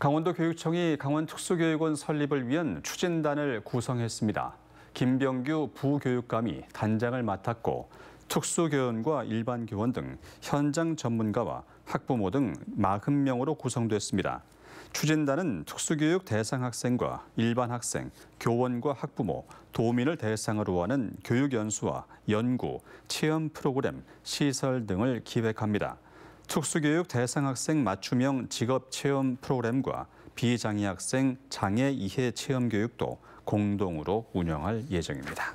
강원도 교육청이 강원특수교육원 설립을 위한 추진단을 구성했습니다. 김병규 부교육감이 단장을 맡았고 특수교원과 일반 교원 등 현장 전문가와 학부모 등 40명으로 구성됐습니다. 추진단은 특수교육 대상 학생과 일반 학생, 교원과 학부모, 도민을 대상으로 하는 교육연수와 연구, 체험 프로그램, 시설 등을 기획합니다. 특수교육 대상학생 맞춤형 직업체험 프로그램과 비장애 학생 장애 이해 체험 교육도 공동으로 운영할 예정입니다.